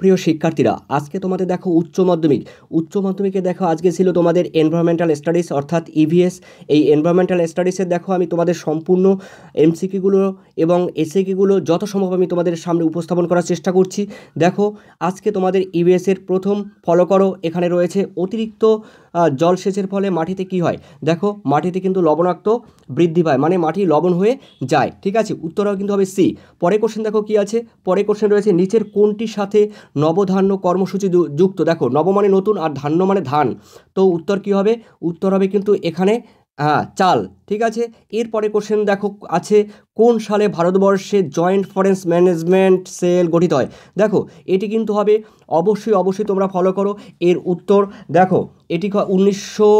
প্রিয় শিক্ষার্থীরা আজকে তোমাদের দেখো উচ্চ মাধ্যমিক উচ্চ মাধ্যমিকে দেখো আজকে ছিল তোমাদের এনভায়রনমেন্টাল স্টাডিজ অর্থাৎ ইভিএস e এই এনভায়রনমেন্টাল স্টাডিজের দেখো আমি তোমাদের সম্পূর্ণ এমসিকিগুলো এবং এসিকিগুলো যত সম্ভব আমি তোমাদের সামনে উপস্থাপন করার চেষ্টা করছি দেখো আজকে তোমাদের ইভিএসের e প্রথম ফলো করো এখানে রয়েছে অতিরিক্ত জলসেচের ফলে মাটিতে কি হয় দেখো মাটিতে কিন্তু লবণাক্ত বৃদ্ধি পায় মানে মাটি লবণ হয়ে যায় ঠিক আছে উত্তরও কিন্তু হবে সি পরে কোশ্চেন দেখো কি আছে পরে কোশ্চেন রয়েছে নিচের কোনটির সাথে নবধান্য কর্মসূচি যুক্ত দেখো নব মানে নতুন আর ধান্য মানে ধান তো উত্তর কি হবে উত্তর হবে কিন্তু এখানে হ্যাঁ চাল ঠিক আছে এরপরে কোশ্চেন দেখো আছে কোন সালে ভারতবর্ষে জয়েন্ট ফরেন্স ম্যানেজমেন্ট সেল গঠিত হয় দেখো এটি কিন্তু হবে অবশ্যই অবশ্যই তোমরা ফলো করো এর উত্তর দেখো এটি উনিশশো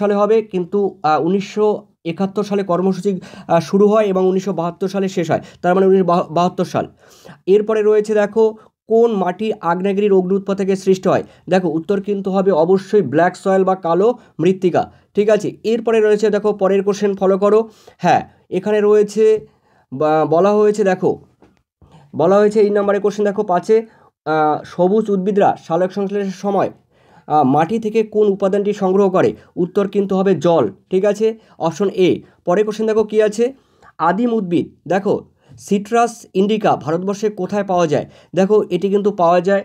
সালে হবে কিন্তু উনিশশো একাত্তর সালে কর্মসূচি শুরু হয় এবং উনিশশো সালে শেষ হয় তার মানে উনিশশো সাল এরপরে রয়েছে দেখো কোন মাটি আগ্নেয়গিরির অগ্নি উৎপাত থেকে সৃষ্টি হয় দেখো উত্তর কিন্তু হবে অবশ্যই ব্ল্যাক সয়েল বা কালো মৃত্তিকা ঠিক আছে এরপরে রয়েছে দেখো পরের কোশ্চেন ফলো করো হ্যাঁ এখানে রয়েছে বলা হয়েছে দেখো বলা হয়েছে এই নম্বরে কোশ্চেন দেখো পাঁচে সবুজ উদ্ভিদরা সালোক সংশ্লেষের সময় মাটি থেকে কোন উপাদানটি সংগ্রহ করে উত্তর কিন্তু হবে জল ঠিক আছে অপশন এ পরে কোশ্চেন দেখো কি আছে আদিম উদ্ভিদ দেখো সিট্রাস ইন্ডিকা ভারতবর্ষে কোথায় পাওয়া যায় দেখো এটি কিন্তু পাওয়া যায়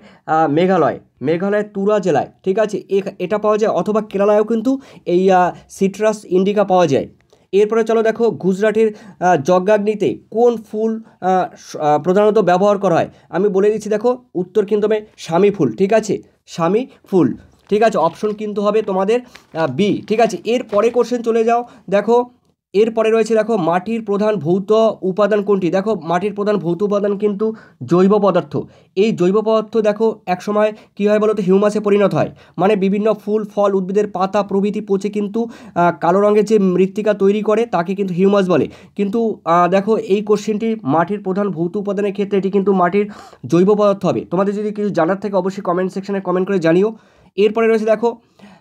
মেঘালয় মেঘালয় তুরা জেলায় ঠিক আছে এটা পাওয়া যায় অথবা কেরালায়ও কিন্তু এই সিট্রাস ইন্ডিকা পাওয়া যায় এরপরে চলো দেখো গুজরাটের যজ্ঞাগ্নিতে কোন ফুল প্রধানত ব্যবহার করা হয় আমি বলে দিচ্ছি দেখো উত্তর কিন্তু হবে স্বামী ফুল ঠিক আছে স্বামী ফুল ঠিক আছে অপশন কিন্তু হবে তোমাদের বি ঠিক আছে এরপরে কোশ্চেন চলে যাও দেখো এরপরে রয়েছে দেখো মাটির প্রধান ভৌত উপাদান কোনটি দেখো মাটির প্রধান ভৌত উপাদান কিন্তু জৈব পদার্থ এই জৈব পদার্থ দেখো একসময় কী হয় বলতো হিউমাসে পরিণত হয় মানে বিভিন্ন ফুল ফল উদ্ভিদের পাতা প্রভৃতি পচে কিন্তু কালো রঙের যে মৃত্তিকা তৈরি করে তাকে কিন্তু হিউমাস বলে কিন্তু দেখো এই কোশ্চেনটি মাটির প্রধান ভৌত উপাদানের ক্ষেত্রে এটি কিন্তু মাটির জৈব পদার্থ হবে তোমাদের যদি কিছু জানার থাকে অবশ্যই কমেন্ট সেকশনে কমেন্ট করে জানিও এরপরে রয়েছে দেখো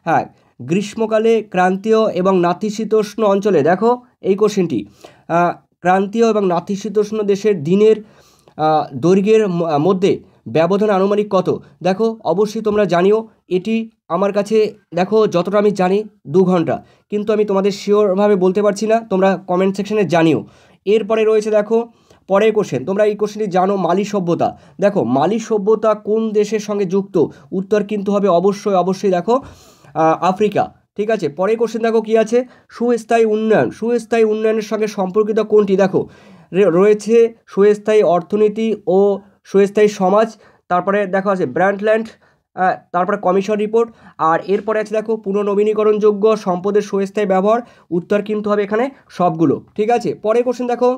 হ্যাঁ গ্রীষ্মকালে ক্রান্তীয় এবং নাতিশীতোষ্ণ অঞ্চলে দেখো এই কোশ্চেনটি ক্রান্তীয় এবং নাতিশীতোষ্ণ দেশের দিনের দৈর্ঘ্যের মধ্যে ব্যবধান আনুমানিক কত দেখো অবশ্যই তোমরা জানিও এটি আমার কাছে দেখো যতটা আমি জানি দু ঘন্টা কিন্তু আমি তোমাদের শিওরভাবে বলতে পারছি না তোমরা কমেন্ট সেকশানে জানিও এরপরে রয়েছে দেখো পরের কোশ্চেন তোমরা এই কোশ্চেনটি জানো মালি সভ্যতা দেখো মালি সভ্যতা কোন দেশের সঙ্গে যুক্ত উত্তর কিন্তু হবে অবশ্যই অবশ্যই দেখো আফ্রিকা ঠিক আছে পরে কোশ্চেন দেখো কী আছে সুস্থায়ী উন্নয়ন সুস্থায়ী উন্নয়নের সঙ্গে সম্পর্কিত কোনটি দেখো রয়েছে সুস্থায়ী অর্থনীতি ও সুস্থায়ী সমাজ তারপরে দেখো আছে ব্র্যান্ডল্যান্ড তারপরে কমিশন রিপোর্ট আর এরপরে আছে দেখো পুনর্নবীনীকরণযোগ্য সম্পদের সুস্থায়ী ব্যবহার উত্তর কিন্তু হবে এখানে সবগুলো ঠিক আছে পরে কোশ্চেন দেখো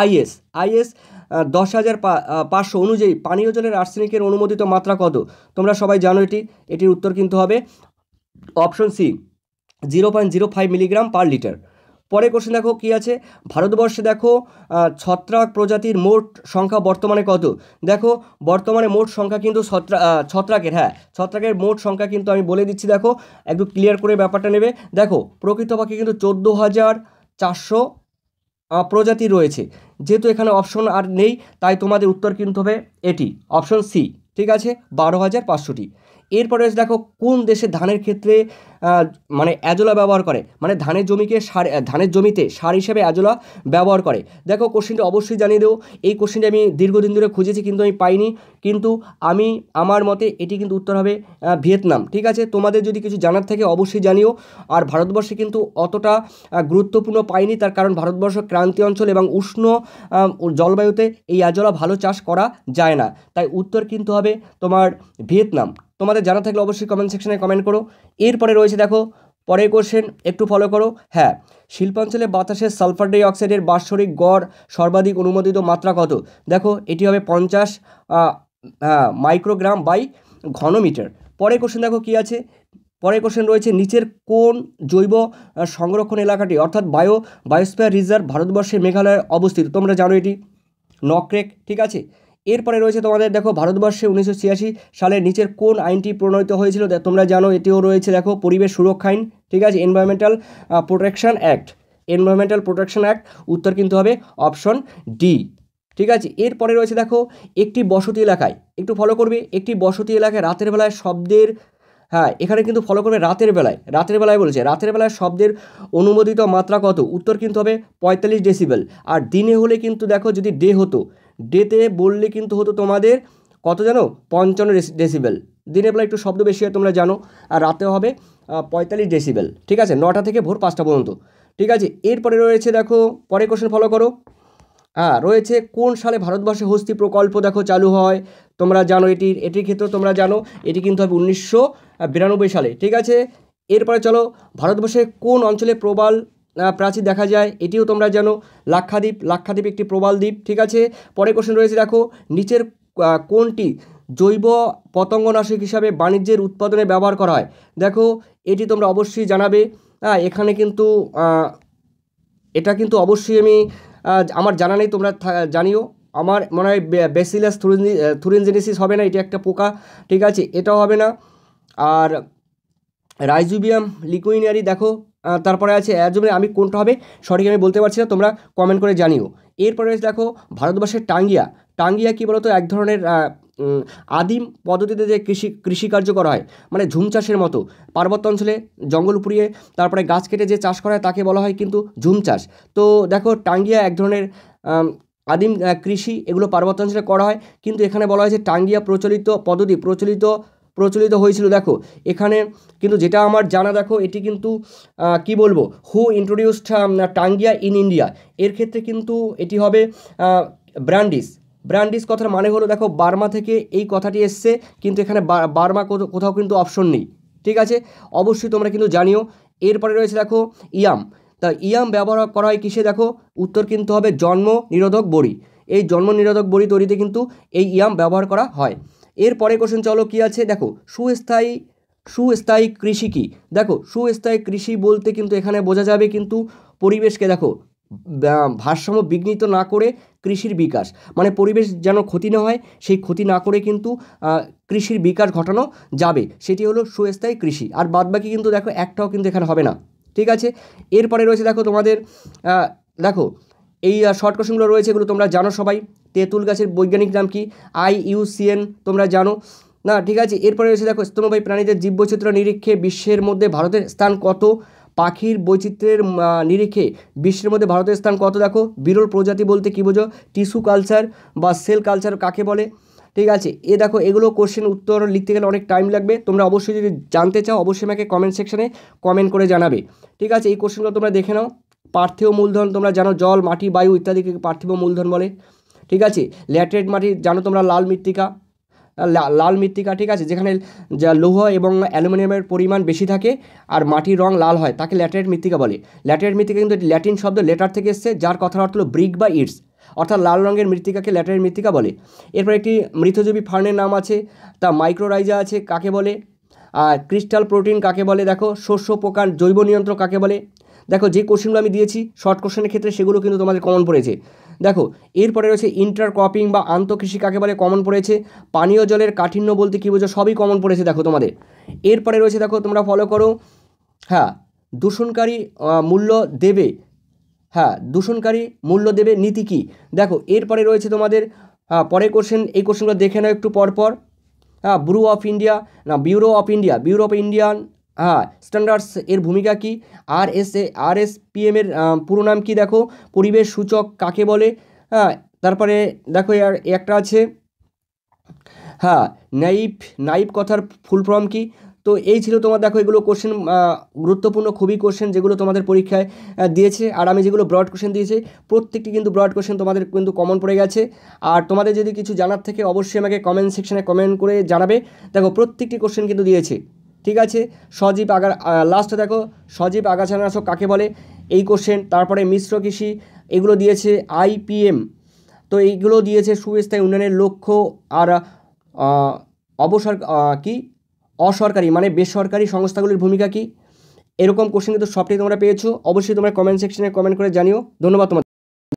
আইএস আইএস দশ হাজার পাঁচশো অনুযায়ী পানীয় জলের আর্সেনিকের অনুমোদিত মাত্রা কত তোমরা সবাই জানো এটি এটির উত্তর কিন্তু হবে option C zero point zero five milligram per litre পরে কোশ্চেন দেখো কী আছে ভারতবর্ষে দেখো ছত্রাক প্রজাতির মোট সংখ্যা বর্তমানে কত দেখো বর্তমানে মোট সংখ্যা কিন্তু ছত্রা ছত্রাকের হ্যাঁ ছত্রাকের মোট সংখ্যা কিন্তু আমি বলে দিচ্ছি দেখো একটু ক্লিয়ার করে ব্যাপারটা নেবে দেখো প্রকৃতপক্ষে কিন্তু চোদ্দো হাজার চারশো প্রজাতি রয়েছে যেহেতু এখানে অপশন আর নেই তাই তোমাদের উত্তর কিন্তু হবে এটি অপশন সি ঠিক আছে বারো হাজার পাঁচশোটি এরপরে দেখো কোন দেশে ধানের ক্ষেত্রে মানে অ্যাজোলা ব্যবহার করে মানে ধানের জমিকে সার ধানের জমিতে সার হিসেবে অ্যাজোলা ব্যবহার করে দেখো কোশ্চেনটা অবশ্যই জানিয়ে দেবো এই কোশ্চেনটা আমি দীর্ঘদিন ধরে খুঁজেছি কিন্তু আমি পাইনি কিন্তু আমি আমার মতে এটি কিন্তু উত্তর হবে ভিয়েতনাম ঠিক আছে তোমাদের যদি কিছু জানার থাকে অবশ্যই জানিও আর ভারতবর্ষে কিন্তু অতটা গুরুত্বপূর্ণ পাইনি তার কারণ ভারতবর্ষ ক্রান্তি অঞ্চল এবং উষ্ণ জলবায়ুতে এই অ্যাজোলা ভালো চাষ করা যায় না তাই উত্তর কিন্তু হবে তোমার ভিয়েতনাম তোমাদের জানা থাকলে অবশ্যই কমেন্ট সেকশনে কমেন্ট করো এরপরে রয়েছে দেখো পরের কোশ্চেন একটু ফলো করো হ্যাঁ শিল্পাঞ্চলে বাতাসের সালফার ডাইঅক্সাইডের বাৎসরিক গড় সর্বাধিক অনুমোদিত মাত্রা কত দেখো এটি হবে পঞ্চাশ মাইক্রোগ্রাম হ্যাঁ, বাই ঘনমিটার পরের কোশ্চেন দেখো কি আছে পরের কোশ্চেন রয়েছে নিচের কোন জৈব সংরক্ষণ এলাকাটি অর্থাৎ বায়ো বায়োস্ফিয়ার রিজার্ভ ভারতবর্ষের মেঘালয়ে অবস্থিত তোমরা জানো এটি নকরেক ঠিক আছে এরপরে রয়েছে তোমাদের দেখো ভারতবর্ষে উনিশশো সালে নিচের কোন আইনটি প্রণয়িত হয়েছিল তোমরা জানো এটিও রয়েছে দেখো পরিবেশ সুরক্ষা আইন ঠিক আছে environmental protection act environmental protection act উত্তর কিন্তু হবে অপশন ডি ঠিক আছে এরপরে রয়েছে দেখো একটি বসতি এলাকায় একটু ফলো করবে একটি বসতি এলাকায় রাতের বেলায় শব্দের হ্যাঁ এখানে কিন্তু ফলো করবে রাতের বেলায় রাতের বেলায় বলেছে রাতের বেলায় শব্দের অনুমোদিত মাত্রা কত উত্তর কিন্তু হবে পঁয়তাল্লিশ ডেসিবেল আর দিনে হলে কিন্তু দেখো যদি ডে হতো ডেতে বললে কিন্তু হতো তোমাদের কত জানো পঞ্চান্ন ডেসিবেল দিনের বেলা একটু শব্দ বেশি হয় তোমরা জানো আর রাতে হবে পঁয়তাল্লিশ ডেসিবেল ঠিক আছে নটা থেকে ভোর পাঁচটা পর্যন্ত ঠিক আছে এরপরে রয়েছে দেখো পরে কোশ্চেন ফলো করো হ্যাঁ রয়েছে কোন সালে ভারতবর্ষে হস্তি প্রকল্প দেখো চালু হয় তোমরা জানো এটির এটির ক্ষেত্রে তোমরা জানো এটি কিন্তু হবে উনিশশো সালে ঠিক আছে এরপরে চলো ভারতবর্ষে কোন অঞ্চলে প্রবাল প্রাচীর দেখা যায় এটিও তোমরা জানো লাক্ষাদ্বীপ লাক্ষাদ্বীপ একটি প্রবাল দ্বীপ ঠিক আছে পরে কোশ্চেন রয়েছে দেখো নিচের কোনটি জৈব পতঙ্গনাশক হিসাবে বাণিজ্যের উৎপাদনে ব্যবহার করা হয় দেখো এটি তোমরা অবশ্যই জানাবে হ্যাঁ এখানে কিন্তু এটা কিন্তু অবশ্যই আমি আমার জানা নেই তোমরা জানিও আমার মনে হয় বেসিলাস থুরিনজেনেসিস হবে না এটি একটা পোকা ঠিক আছে এটাও হবে না আর রাইজুবিয়াম লিকুইনারি দেখো তারপরে আছে অ্যাজমের আমি কোনটা হবে সঠিক আমি বলতে পারছি না তোমরা কমেন্ট করে জানিও এরপরে দেখো ভারতবর্ষের টাঙ্গিয়া টাঙ্গিয়া কী বলতো এক ধরনের আদিম পদ্ধতিতে যে কৃষি কৃষিকার্য করা হয় মানে ঝুম চাষের মতো পার্বত্য অঞ্চলে জঙ্গল পুড়িয়ে তারপরে গাছ কেটে যে চাষ করা হয় তাকে বলা হয় কিন্তু ঝুম চাষ তো দেখো টাঙ্গিয়া এক ধরনের আদিম কৃষি এগুলো পার্বত্য অঞ্চলে করা হয় কিন্তু এখানে বলা হয় যে টাঙ্গিয়া প্রচলিত পদ্ধতি প্রচলিত প্রচলিত হয়েছিল দেখো এখানে কিন্তু যেটা আমার জানা দেখো এটি কিন্তু কি বলবো who introduced taungya in India এর ক্ষেত্রে কিন্তু এটি হবে ব্র্যান্ডিস ব্র্যান্ডিস কথার মানে হলো দেখো বার্মা থেকে এই কথাটি এসছে কিন্তু এখানে বার্মা কোথাও কিন্তু অপশন নেই ঠিক আছে অবশ্যই তোমরা কিন্তু জানিও এরপরে রয়েছে দেখো ইয়াম তা ইয়াম ব্যবহার করা হয় কিসে দেখো উত্তর কিন্তু হবে জন্ম নিরোধক বড়ি এই জন্ম নিরোধক বড়ি তৈরিতে কিন্তু এই ইয়াম ব্যবহার করা হয় এর পরে কোশ্চেন চলো কি আছে দেখো সুস্থায়ী সুস্থায়ী কৃষি কি দেখো সুস্থায়ী কৃষি বলতে কিন্তু এখানে বোঝা যাবে কিন্তু পরিবেশকে দেখো ভারসাম্য বিঘ্নিত না করে কৃষির বিকাশ মানে পরিবেশ যেন ক্ষতি না হয় সেই ক্ষতি না করে কিন্তু কৃষির বিকাশ ঘটানো যাবে সেটি হলো সুস্থায়ী কৃষি আর বাদবাকি কিন্তু দেখো একটাও কিন্তু এখানে হবে না ঠিক আছে এরপরে রয়েছে দেখো তোমাদের দেখো এই শর্ট কোশ্চেনগুলো রয়েছে এগুলো তোমরা জানো সবাই তেঁতুল গাছের বৈজ্ঞানিক নাম কি আইইউসিএন তোমরা জানো না ঠিক আছে এরপরে রয়েছে দেখো স্তন্যবাহী প্রাণীদের জীববৈচিত্র্য নিরীক্ষে বিশ্বের মধ্যে ভারতের স্থান কত পাখির বৈচিত্র্যের নিরিখে বিশ্বের মধ্যে ভারতের স্থান কত দেখো বিরল প্রজাতি বলতে কী বোঝো টিস্যু কালচার বা সেল কালচার কাকে বলে ঠিক আছে এ দেখো এগুলো কোশ্চেন উত্তর লিখতে গেলে অনেক টাইম লাগবে তোমরা অবশ্যই যদি জানতে চাও অবশ্যই আমাকে কমেন্ট সেকশানে কমেন্ট করে জানাবে ঠিক আছে এই কোশ্চেনগুলো তোমরা দেখে নাও পার্থিব মূলধন তোমরা জানো জল মাটি বায়ু ইত্যাদিকে পার্থিব মূলধন বলে ঠিক আছে ল্যাটেরাইট মাটি জানো তোমরা লাল মৃত্তিকা লাল মৃত্তিকা ঠিক আছে যেখানে যা লৌহ এবং অ্যালুমিনিয়ামের পরিমাণ বেশি থাকে আর মাটির রং লাল হয় তাকে ল্যাটেরাইট মৃত্তিকা বলে ল্যাটেরাইট মৃত্তিকা কিন্তু ল্যাটিন শব্দ লেটার থেকে এসছে যার কথার অর্থ হলো ব্রিক বা ইটস অর্থাৎ লাল রঙের মৃত্তিকাকে ল্যাটেরাইট মৃত্তিকা বলে এরপর একটি মৃতজীবী ফার্নের নাম আছে তা মাইক্রোরাইজা আছে কাকে বলে আর ক্রিস্টাল প্রোটিন কাকে বলে দেখো শস্য পোকার জৈব নিয়ন্ত্রক কাকে বলে দেখো যে কোশ্চেনগুলো আমি দিয়েছি শর্ট কোশ্চেনের ক্ষেত্রে সেগুলো কিন্তু তোমাদের কমন পড়েছে দেখো এরপরে রয়েছে ইন্টার ক্রপিং বা আন্তঃকৃষি কাকে বলে কমন পড়েছে পানীয় জলের কাঠিন্য বলতে কী বোঝো সবই কমন পড়েছে দেখো তোমাদের এরপরে রয়েছে দেখো তোমরা ফলো করো হ্যাঁ দূষণকারী মূল্য দেবে হ্যাঁ দূষণকারী মূল্য দেবে নীতি কী দেখো এরপরে রয়েছে তোমাদের হ্যাঁ পরের কোশ্চেন এই কোশ্চেনগুলো দেখে নাও একটু পরপর হ্যাঁ ব্যুরো অফ ইন্ডিয়া না bureau of India bureau of Indian হ্যাঁ স্ট্যান্ডার্ডস এর ভূমিকা কী আর S A R S P এমের পুরো নাম কি দেখো পরিবেশ সূচক কাকে বলে হ্যাঁ তারপরে দেখো আর একটা আছে হ্যাঁ নাইফ নাইফ কথার ফুল ফর্ম কী তো এই ছিল তোমার দেখো এগুলো কোশ্চেন গুরুত্বপূর্ণ খুবই কোশ্চেন যেগুলো তোমাদের পরীক্ষায় দিয়েছে আর আমি যেগুলো ব্রড কোশ্চেন দিয়েছি প্রত্যেকটি কিন্তু ব্রড কোশ্চেন তোমাদের কিন্তু কমন পড়ে গেছে আর তোমাদের যদি কিছু জানার থেকে অবশ্যই আমাকে কমেন্ট সেকশানে কমেন্ট করে জানাবে দেখো প্রত্যেকটি কোশ্চেন কিন্তু দিয়েছে ঠিক আছে সজীব আগা লাস্ট দেখো সজীব আগাছানাশক কাকে বলে এই কোশ্চেন তারপরে মিশ্র কৃষি এগুলো দিয়েছে আইপিএম তো এইগুলো দিয়েছে সুস্থায়ী উন্নয়নের লক্ষ্য আর অবসর কি অসরকারি মানে বেসরকারি সংস্থাগুলির ভূমিকা কি এরকম কোশ্চেন কিন্তু সবটাই তোমরা পেয়েছো অবশ্যই তোমরা কমেন্ট সেকশনে কমেন্ট করে জানিও ধন্যবাদ তোমাদের